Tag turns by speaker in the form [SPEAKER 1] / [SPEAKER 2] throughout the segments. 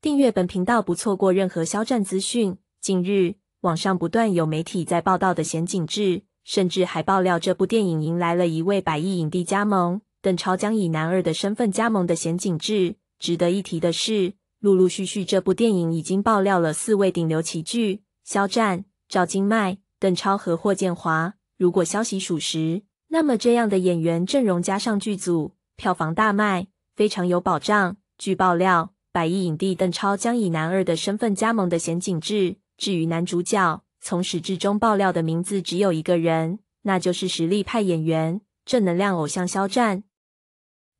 [SPEAKER 1] 订阅本频道，不错过任何肖战资讯。近日，网上不断有媒体在报道的《贤景志》，甚至还爆料这部电影迎来了一位百亿影帝加盟，邓超将以男二的身份加盟的《贤景志》。值得一提的是，陆陆续续这部电影已经爆料了四位顶流齐聚：肖战、赵今麦、邓超和霍建华。如果消息属实，那么这样的演员阵容加上剧组，票房大卖非常有保障。据爆料。百亿影帝邓超将以男二的身份加盟的《贤景志。至于男主角，从始至终爆料的名字只有一个人，那就是实力派演员、正能量偶像肖战。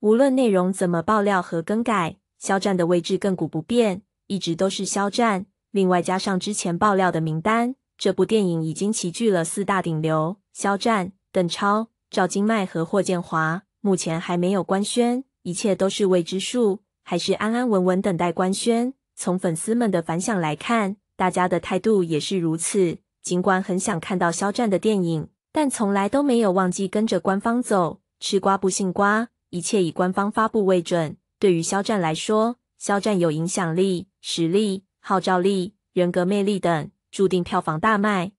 [SPEAKER 1] 无论内容怎么爆料和更改，肖战的位置亘古不变，一直都是肖战。另外加上之前爆料的名单，这部电影已经齐聚了四大顶流：肖战、邓超、赵今麦和霍建华。目前还没有官宣，一切都是未知数。还是安安稳稳等待官宣。从粉丝们的反响来看，大家的态度也是如此。尽管很想看到肖战的电影，但从来都没有忘记跟着官方走，吃瓜不信瓜，一切以官方发布为准。对于肖战来说，肖战有影响力、实力、号召力、人格魅力等，注定票房大卖。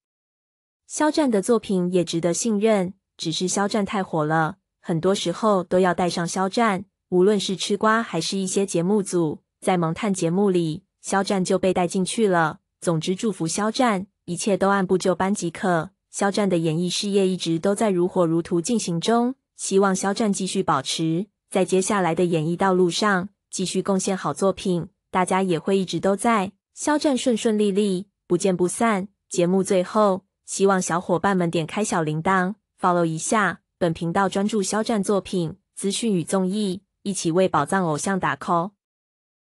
[SPEAKER 1] 肖战的作品也值得信任，只是肖战太火了，很多时候都要带上肖战。无论是吃瓜还是一些节目组，在《萌探》节目里，肖战就被带进去了。总之，祝福肖战，一切都按部就班即可。肖战的演艺事业一直都在如火如荼进行中，希望肖战继续保持，在接下来的演艺道路上继续贡献好作品。大家也会一直都在，肖战顺顺利利，不见不散。节目最后，希望小伙伴们点开小铃铛，follow 一下本频道，专注肖战作品资讯与综艺。一起为宝藏偶像打 call！